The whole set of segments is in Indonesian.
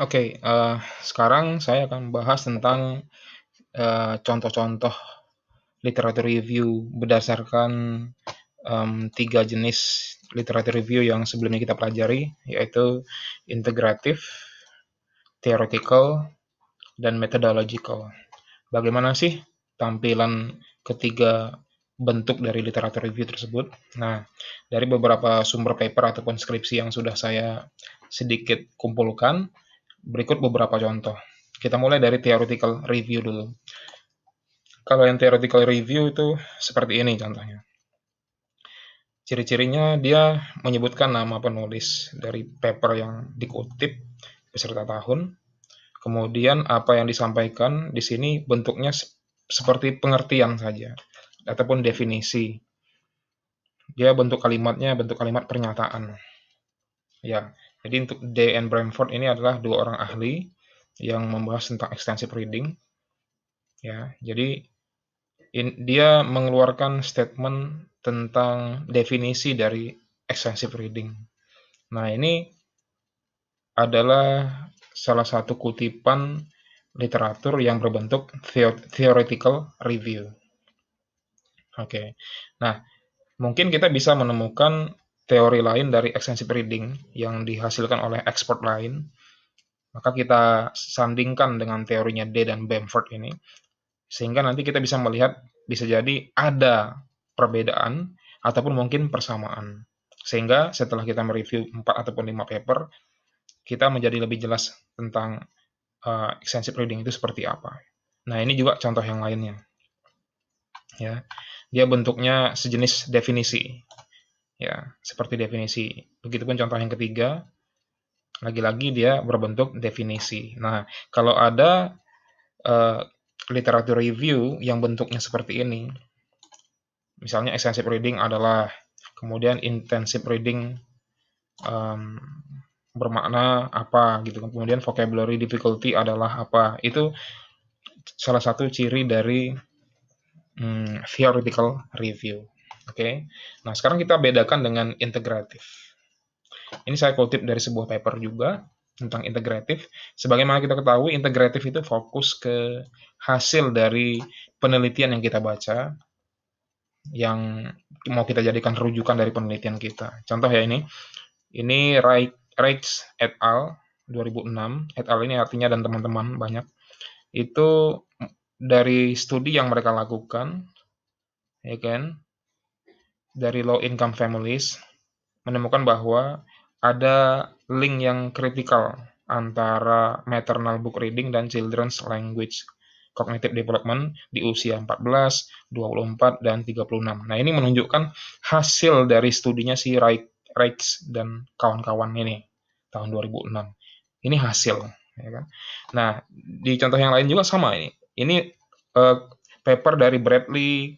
Oke, uh, sekarang saya akan membahas tentang contoh eh, contoh-contoh literatur review berdasarkan um, tiga jenis literatur review yang sebelumnya kita pelajari, yaitu integratif, theoretical, dan methodological. Bagaimana sih tampilan ketiga bentuk dari literatur review tersebut. Nah, dari beberapa sumber paper ataupun skripsi yang sudah saya sedikit kumpulkan, Berikut beberapa contoh. Kita mulai dari theoretical review dulu. Kalau yang theoretical review itu seperti ini contohnya. Ciri-cirinya dia menyebutkan nama penulis dari paper yang dikutip beserta tahun. Kemudian apa yang disampaikan di sini bentuknya seperti pengertian saja ataupun definisi. Dia bentuk kalimatnya bentuk kalimat pernyataan. Ya, jadi untuk Day and Bramford ini adalah dua orang ahli yang membahas tentang extensive reading. Ya, jadi in, dia mengeluarkan statement tentang definisi dari extensive reading. Nah, ini adalah salah satu kutipan literatur yang berbentuk theoretical review. Oke. Okay. Nah, mungkin kita bisa menemukan teori lain dari extensive reading yang dihasilkan oleh expert lain, maka kita sandingkan dengan teorinya D dan Bamford ini, sehingga nanti kita bisa melihat bisa jadi ada perbedaan ataupun mungkin persamaan. Sehingga setelah kita mereview 4 ataupun 5 paper, kita menjadi lebih jelas tentang uh, extensive reading itu seperti apa. Nah, ini juga contoh yang lainnya. Ya. Dia bentuknya sejenis definisi ya seperti definisi. Begitupun contoh yang ketiga, lagi-lagi dia berbentuk definisi. Nah, kalau ada uh, literatur review yang bentuknya seperti ini, misalnya extensive reading adalah, kemudian intensive reading um, bermakna apa gitu, kan, kemudian vocabulary difficulty adalah apa, itu salah satu ciri dari um, theoretical review. Oke. Okay? Nah, sekarang kita bedakan dengan integratif. Ini saya kutip dari sebuah paper juga tentang integratif. Sebagaimana kita ketahui, integratif itu fokus ke hasil dari penelitian yang kita baca yang mau kita jadikan rujukan dari penelitian kita. Contoh ya ini. Ini Reitz et al. 2006. Et al ini artinya dan teman-teman banyak. Itu dari studi yang mereka lakukan, ya kan? dari low income families menemukan bahwa ada link yang kritikal antara maternal book reading dan children's language cognitive development di usia 14, 24, dan 36. Nah, ini menunjukkan hasil dari studinya si Reichs dan kawan-kawan ini tahun 2006. Ini hasil. Ya kan? Nah, di contoh yang lain juga sama ini. Ini uh, paper dari Bradley,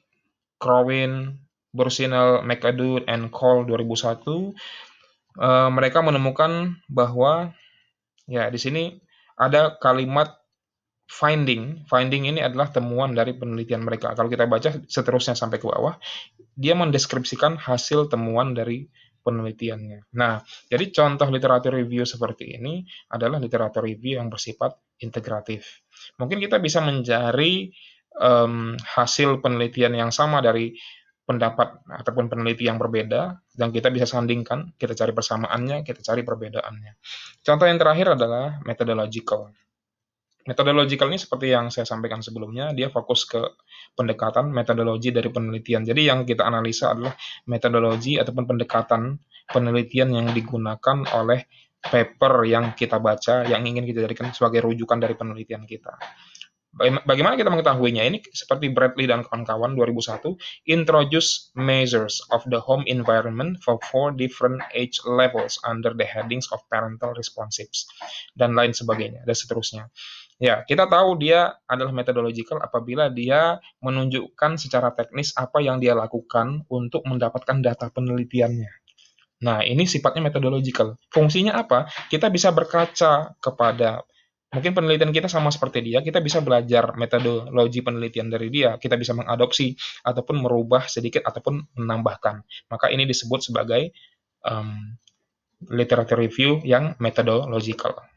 Crowin, Bursinel, McAdoo, and Cole 2001, uh, eh, mereka menemukan bahwa ya di sini ada kalimat finding. Finding ini adalah temuan dari penelitian mereka. Kalau kita baca seterusnya sampai ke bawah, dia mendeskripsikan hasil temuan dari penelitiannya. Nah, jadi contoh literatur review seperti ini adalah literatur review yang bersifat integratif. Mungkin kita bisa mencari um, hasil penelitian yang sama dari pendapat ataupun peneliti yang berbeda dan kita bisa sandingkan, kita cari persamaannya, kita cari perbedaannya. Contoh yang terakhir adalah methodological. Methodological ini seperti yang saya sampaikan sebelumnya, dia fokus ke pendekatan metodologi dari penelitian. Jadi yang kita analisa adalah metodologi ataupun pendekatan penelitian yang digunakan oleh paper yang kita baca yang ingin kita jadikan sebagai rujukan dari penelitian kita. Bagaimana kita mengetahuinya? Ini seperti Bradley dan kawan-kawan 2001, introduce measures of the home environment for four different age levels under the headings of parental responsives dan lain sebagainya dan seterusnya. Ya, kita tahu dia adalah methodological apabila dia menunjukkan secara teknis apa yang dia lakukan untuk mendapatkan data penelitiannya. Nah, ini sifatnya methodological. Fungsinya apa? Kita bisa berkaca kepada mungkin penelitian kita sama seperti dia, kita bisa belajar metodologi penelitian dari dia, kita bisa mengadopsi ataupun merubah sedikit ataupun menambahkan. Maka ini disebut sebagai um, literature review yang methodological.